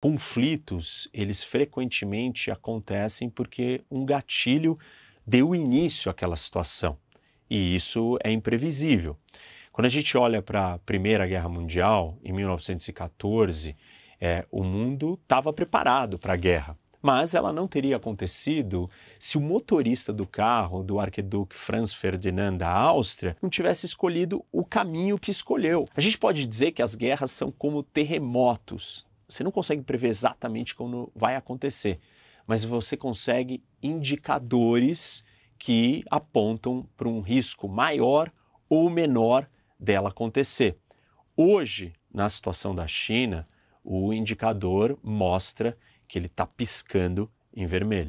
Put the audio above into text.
conflitos, eles frequentemente acontecem porque um gatilho deu início àquela situação. E isso é imprevisível. Quando a gente olha para a Primeira Guerra Mundial, em 1914, é, o mundo estava preparado para a guerra. Mas ela não teria acontecido se o motorista do carro, do arquiduque Franz Ferdinand da Áustria, não tivesse escolhido o caminho que escolheu. A gente pode dizer que as guerras são como terremotos você não consegue prever exatamente quando vai acontecer, mas você consegue indicadores que apontam para um risco maior ou menor dela acontecer. Hoje, na situação da China, o indicador mostra que ele está piscando em vermelho.